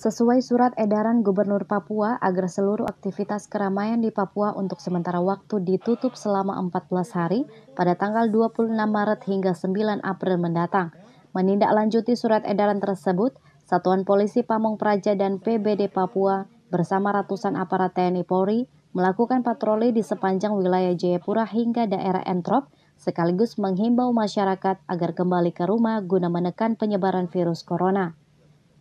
sesuai surat edaran Gubernur Papua agar seluruh aktivitas keramaian di Papua untuk sementara waktu ditutup selama 14 hari pada tanggal 26 Maret hingga 9 April mendatang. Menindaklanjuti surat edaran tersebut, Satuan Polisi Pamong Praja dan PBD Papua bersama ratusan aparat TNI Polri melakukan patroli di sepanjang wilayah Jayapura hingga daerah Entrop sekaligus menghimbau masyarakat agar kembali ke rumah guna menekan penyebaran virus corona.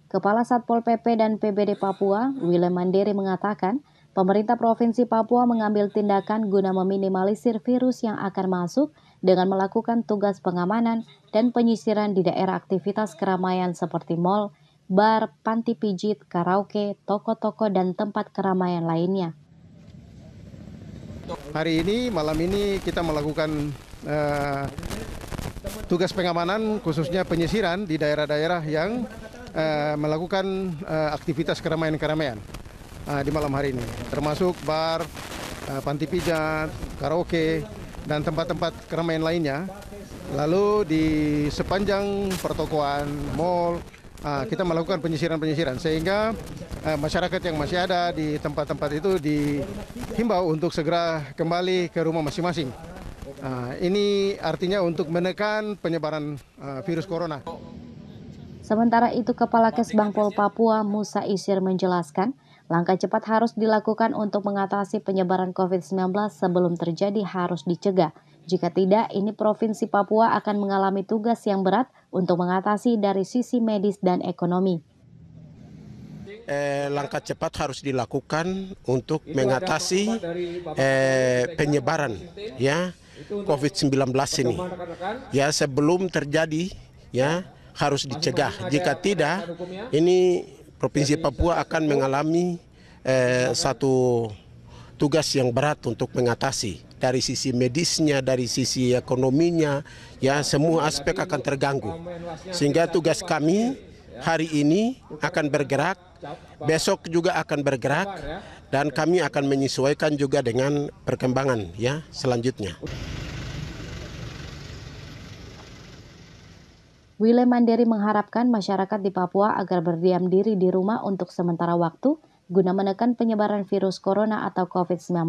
Kepala Satpol PP dan PBD Papua, Willem Mandiri mengatakan, pemerintah Provinsi Papua mengambil tindakan guna meminimalisir virus yang akan masuk dengan melakukan tugas pengamanan dan penyisiran di daerah aktivitas keramaian seperti mal, bar, panti pijit, karaoke, toko-toko, dan tempat keramaian lainnya. Hari ini, malam ini kita melakukan uh, tugas pengamanan khususnya penyisiran di daerah-daerah yang Eh, melakukan eh, aktivitas keramaian-keramaian eh, di malam hari ini, termasuk bar, panti pijat, karaoke, dan tempat-tempat keramaian lainnya. Lalu di sepanjang pertokoan, mall, kita melakukan penyisiran-penyisiran sehingga masyarakat yang masih ada di tempat-tempat itu dihimbau untuk segera kembali ke rumah masing-masing. ini artinya untuk menekan penyebaran virus corona. Sementara itu Kepala Kesbangpol Papua Musa Isir menjelaskan, langkah cepat harus dilakukan untuk mengatasi penyebaran COVID-19 sebelum terjadi harus dicegah. Jika tidak, ini Provinsi Papua akan mengalami tugas yang berat untuk mengatasi dari sisi medis dan ekonomi. Eh, langkah cepat harus dilakukan untuk Itu mengatasi eh, penyebaran ya COVID-19 ini. Ya sebelum terjadi ya harus dicegah. Jika tidak, ini Provinsi Papua eh, akan mengalami eh, satu tugas yang berat untuk mengatasi dari sisi medisnya, dari sisi ekonominya, ya nah, semua aspek akan terganggu. Sehingga tugas kami ya. hari ini akan bergerak, besok juga akan bergerak, ya. dan kami akan menyesuaikan juga dengan perkembangan ya selanjutnya. Wile Manderi mengharapkan masyarakat di Papua agar berdiam diri di rumah untuk sementara waktu guna menekan penyebaran virus corona atau COVID-19.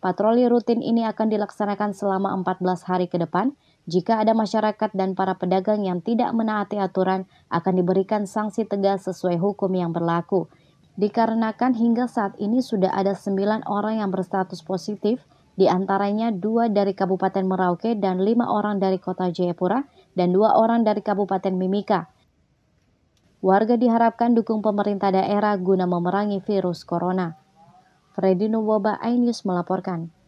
Patroli rutin ini akan dilaksanakan selama 14 hari ke depan. Jika ada masyarakat dan para pedagang yang tidak menaati aturan, akan diberikan sanksi tegas sesuai hukum yang berlaku. Dikarenakan hingga saat ini sudah ada 9 orang yang berstatus positif, di antaranya dua dari Kabupaten Merauke dan lima orang dari Kota Jayapura dan dua orang dari Kabupaten Mimika. Warga diharapkan dukung pemerintah daerah guna memerangi virus corona. Freddy Nuwoba, iNews melaporkan.